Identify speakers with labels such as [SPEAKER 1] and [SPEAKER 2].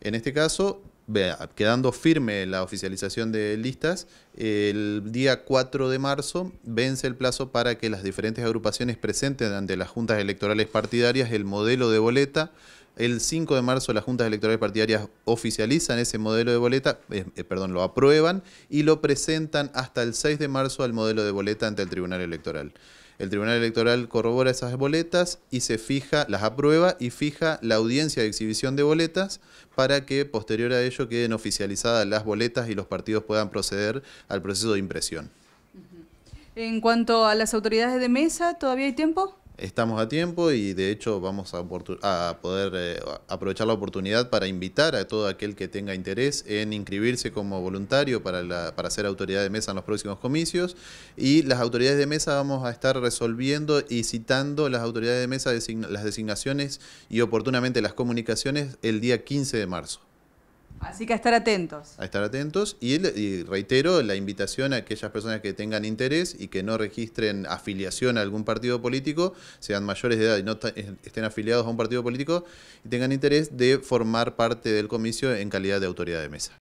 [SPEAKER 1] En este caso, quedando firme la oficialización de listas, el día 4 de marzo vence el plazo para que las diferentes agrupaciones presenten ante las juntas electorales partidarias el modelo de boleta el 5 de marzo las juntas electorales partidarias oficializan ese modelo de boleta, eh, eh, perdón, lo aprueban y lo presentan hasta el 6 de marzo al modelo de boleta ante el Tribunal Electoral. El Tribunal Electoral corrobora esas boletas y se fija, las aprueba y fija la audiencia de exhibición de boletas para que posterior a ello queden oficializadas las boletas y los partidos puedan proceder al proceso de impresión.
[SPEAKER 2] En cuanto a las autoridades de mesa, ¿todavía hay tiempo?
[SPEAKER 1] estamos a tiempo y de hecho vamos a, poder eh, aprovechar la oportunidad para invitar a todo aquel que tenga interés en inscribirse como voluntario para, la, para ser autoridad de mesa en los próximos comicios y las autoridades de mesa vamos a estar resolviendo y citando las autoridades de mesa, las designaciones y oportunamente las comunicaciones el día 15 de marzo.
[SPEAKER 3] Así que a estar atentos.
[SPEAKER 1] A estar atentos y, reitero la invitación a aquellas personas que tengan interés y que no registren afiliación a algún partido político, sean mayores de edad y no eh, estén afiliados a un partido político y tengan interés de formar parte del comicio en calidad de autoridad de mesa.